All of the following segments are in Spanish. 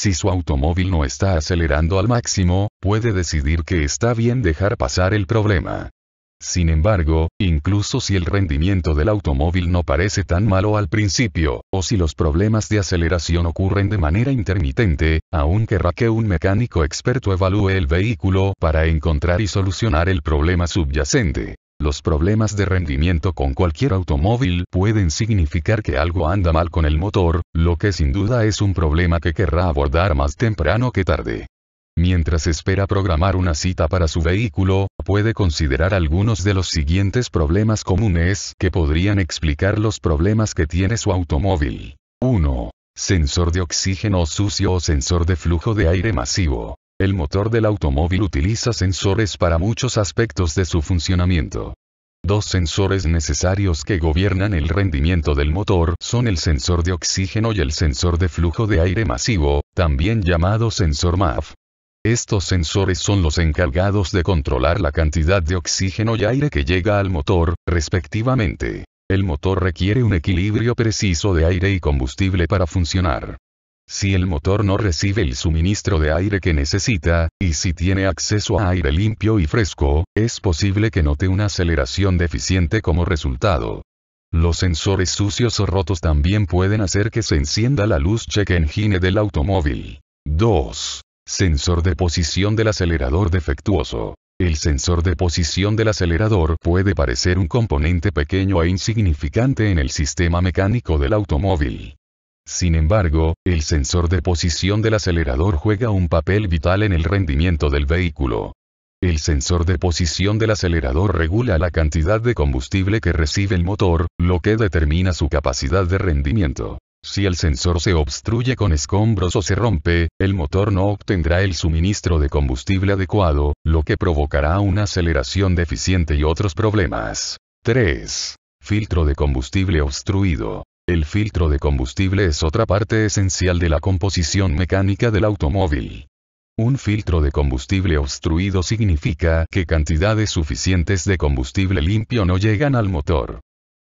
Si su automóvil no está acelerando al máximo, puede decidir que está bien dejar pasar el problema. Sin embargo, incluso si el rendimiento del automóvil no parece tan malo al principio, o si los problemas de aceleración ocurren de manera intermitente, aún querrá que un mecánico experto evalúe el vehículo para encontrar y solucionar el problema subyacente. Los problemas de rendimiento con cualquier automóvil pueden significar que algo anda mal con el motor, lo que sin duda es un problema que querrá abordar más temprano que tarde. Mientras espera programar una cita para su vehículo, puede considerar algunos de los siguientes problemas comunes que podrían explicar los problemas que tiene su automóvil. 1. Sensor de oxígeno sucio o sensor de flujo de aire masivo. El motor del automóvil utiliza sensores para muchos aspectos de su funcionamiento. Dos sensores necesarios que gobiernan el rendimiento del motor son el sensor de oxígeno y el sensor de flujo de aire masivo, también llamado sensor MAF. Estos sensores son los encargados de controlar la cantidad de oxígeno y aire que llega al motor, respectivamente. El motor requiere un equilibrio preciso de aire y combustible para funcionar si el motor no recibe el suministro de aire que necesita, y si tiene acceso a aire limpio y fresco, es posible que note una aceleración deficiente como resultado. Los sensores sucios o rotos también pueden hacer que se encienda la luz check engine del automóvil. 2. Sensor de posición del acelerador defectuoso. El sensor de posición del acelerador puede parecer un componente pequeño e insignificante en el sistema mecánico del automóvil. Sin embargo, el sensor de posición del acelerador juega un papel vital en el rendimiento del vehículo. El sensor de posición del acelerador regula la cantidad de combustible que recibe el motor, lo que determina su capacidad de rendimiento. Si el sensor se obstruye con escombros o se rompe, el motor no obtendrá el suministro de combustible adecuado, lo que provocará una aceleración deficiente y otros problemas. 3. Filtro de combustible obstruido. El filtro de combustible es otra parte esencial de la composición mecánica del automóvil. Un filtro de combustible obstruido significa que cantidades suficientes de combustible limpio no llegan al motor.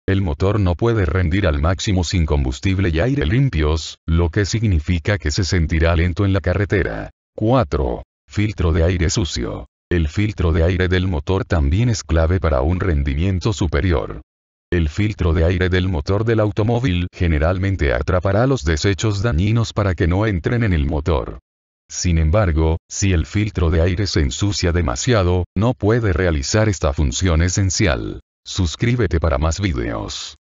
El motor no puede rendir al máximo sin combustible y aire limpios, lo que significa que se sentirá lento en la carretera. 4. Filtro de aire sucio. El filtro de aire del motor también es clave para un rendimiento superior. El filtro de aire del motor del automóvil generalmente atrapará los desechos dañinos para que no entren en el motor. Sin embargo, si el filtro de aire se ensucia demasiado, no puede realizar esta función esencial. Suscríbete para más videos.